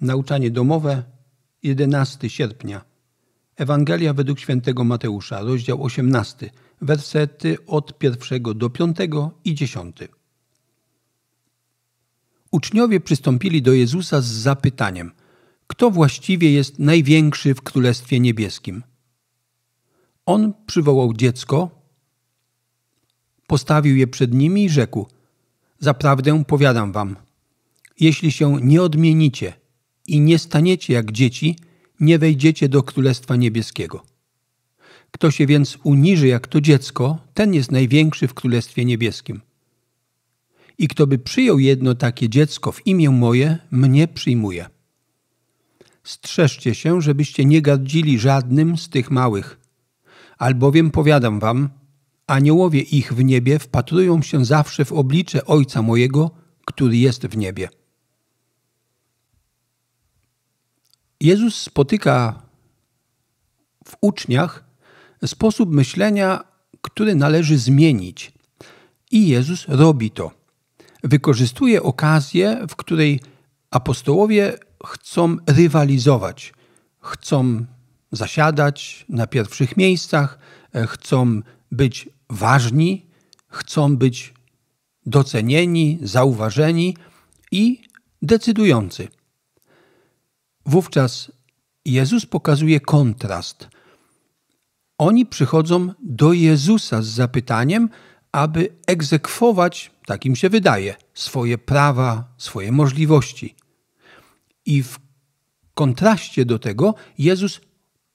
Nauczanie domowe, 11 sierpnia. Ewangelia według świętego Mateusza, rozdział 18, wersety od 1 do 5 i 10. Uczniowie przystąpili do Jezusa z zapytaniem: Kto właściwie jest największy w Królestwie Niebieskim? On przywołał dziecko, postawił je przed nimi i rzekł: Zaprawdę powiadam wam, jeśli się nie odmienicie, i nie staniecie jak dzieci, nie wejdziecie do Królestwa Niebieskiego. Kto się więc uniży jak to dziecko, ten jest największy w Królestwie Niebieskim. I kto by przyjął jedno takie dziecko w imię moje, mnie przyjmuje. Strzeżcie się, żebyście nie gardzili żadnym z tych małych, albowiem powiadam wam, aniołowie ich w niebie wpatrują się zawsze w oblicze Ojca mojego, który jest w niebie. Jezus spotyka w uczniach sposób myślenia, który należy zmienić. I Jezus robi to. Wykorzystuje okazję, w której apostołowie chcą rywalizować, chcą zasiadać na pierwszych miejscach, chcą być ważni, chcą być docenieni, zauważeni i decydujący. Wówczas Jezus pokazuje kontrast. Oni przychodzą do Jezusa z zapytaniem, aby egzekwować, tak im się wydaje, swoje prawa, swoje możliwości. I w kontraście do tego Jezus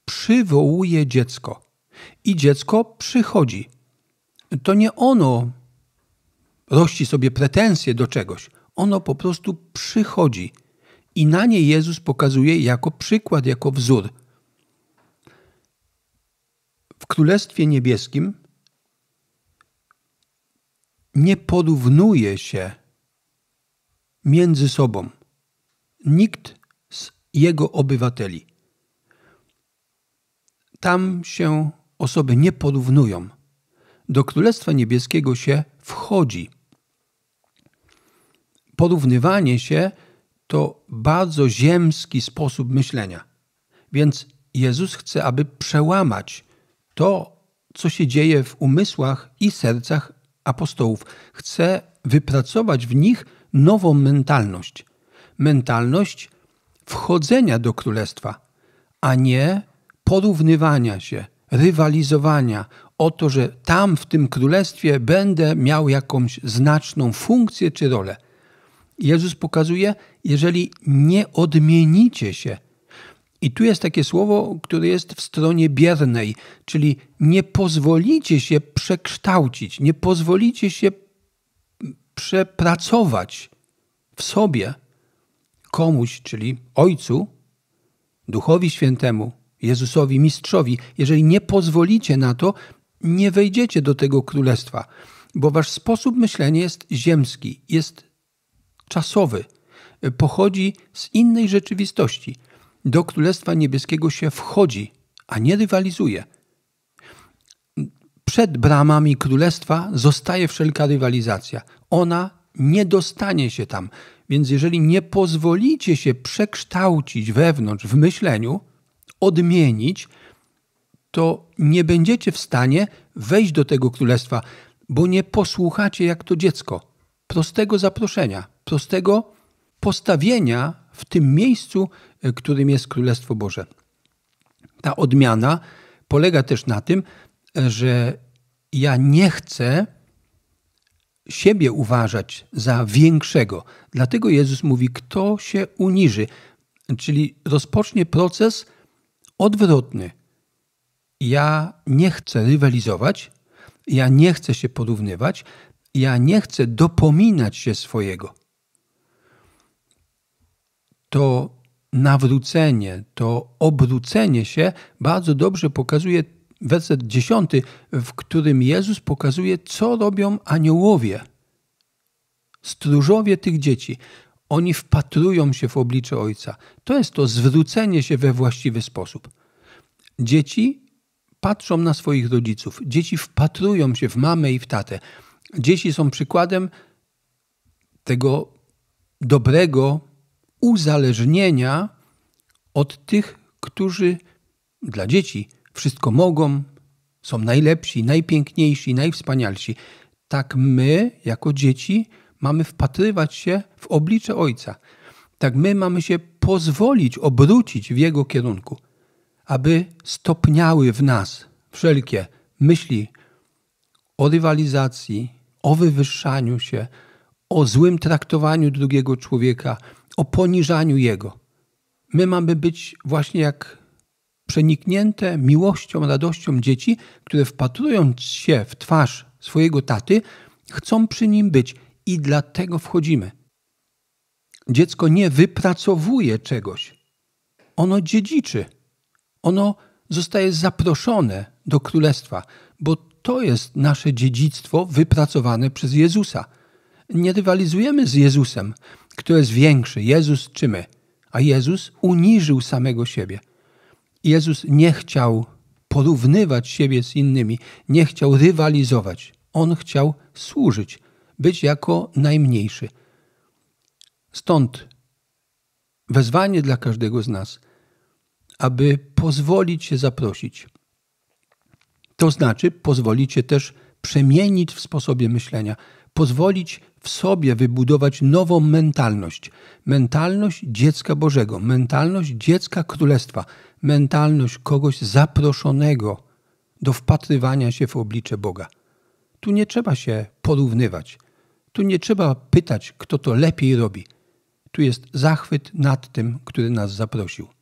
przywołuje dziecko. I dziecko przychodzi. To nie ono rości sobie pretensje do czegoś. Ono po prostu przychodzi i na nie Jezus pokazuje jako przykład, jako wzór. W Królestwie Niebieskim nie porównuje się między sobą nikt z jego obywateli. Tam się osoby nie porównują. Do Królestwa Niebieskiego się wchodzi. Porównywanie się to bardzo ziemski sposób myślenia. Więc Jezus chce, aby przełamać to, co się dzieje w umysłach i sercach apostołów. Chce wypracować w nich nową mentalność. Mentalność wchodzenia do królestwa, a nie porównywania się, rywalizowania o to, że tam w tym królestwie będę miał jakąś znaczną funkcję czy rolę. Jezus pokazuje, jeżeli nie odmienicie się. I tu jest takie słowo, które jest w stronie biernej, czyli nie pozwolicie się przekształcić, nie pozwolicie się przepracować w sobie komuś, czyli Ojcu, Duchowi Świętemu, Jezusowi, Mistrzowi. Jeżeli nie pozwolicie na to, nie wejdziecie do tego królestwa, bo wasz sposób myślenia jest ziemski, jest czasowy, e, pochodzi z innej rzeczywistości. Do Królestwa Niebieskiego się wchodzi, a nie rywalizuje. Przed bramami Królestwa zostaje wszelka rywalizacja. Ona nie dostanie się tam. Więc jeżeli nie pozwolicie się przekształcić wewnątrz w myśleniu, odmienić, to nie będziecie w stanie wejść do tego królestwa, bo nie posłuchacie jak to dziecko prostego zaproszenia prostego postawienia w tym miejscu, e, którym jest Królestwo Boże. Ta odmiana polega też na tym, e, że ja nie chcę siebie uważać za większego. Dlatego Jezus mówi, kto się uniży, czyli rozpocznie proces odwrotny. Ja nie chcę rywalizować, ja nie chcę się porównywać, ja nie chcę dopominać się swojego to nawrócenie, to obrócenie się bardzo dobrze pokazuje werset dziesiąty, w którym Jezus pokazuje, co robią aniołowie, stróżowie tych dzieci. Oni wpatrują się w oblicze Ojca. To jest to zwrócenie się we właściwy sposób. Dzieci patrzą na swoich rodziców, dzieci wpatrują się w mamę i w tatę. Dzieci są przykładem tego dobrego, uzależnienia od tych, którzy dla dzieci wszystko mogą, są najlepsi, najpiękniejsi, najwspanialsi. Tak my, jako dzieci, mamy wpatrywać się w oblicze Ojca. Tak my mamy się pozwolić obrócić w Jego kierunku, aby stopniały w nas wszelkie myśli o rywalizacji, o wywyższaniu się, o złym traktowaniu drugiego człowieka, o poniżaniu Jego. My mamy być właśnie jak przeniknięte miłością, radością dzieci, które wpatrując się w twarz swojego taty, chcą przy nim być i dlatego wchodzimy. Dziecko nie wypracowuje czegoś. Ono dziedziczy. Ono zostaje zaproszone do królestwa, bo to jest nasze dziedzictwo wypracowane przez Jezusa. Nie rywalizujemy z Jezusem. Kto jest większy, Jezus czy my? A Jezus uniżył samego siebie. Jezus nie chciał porównywać siebie z innymi, nie chciał rywalizować. On chciał służyć, być jako najmniejszy. Stąd wezwanie dla każdego z nas, aby pozwolić się zaprosić. To znaczy, pozwolicie też przemienić w sposobie myślenia, pozwolić w sobie wybudować nową mentalność. Mentalność dziecka Bożego, mentalność dziecka Królestwa, mentalność kogoś zaproszonego do wpatrywania się w oblicze Boga. Tu nie trzeba się porównywać. Tu nie trzeba pytać, kto to lepiej robi. Tu jest zachwyt nad tym, który nas zaprosił.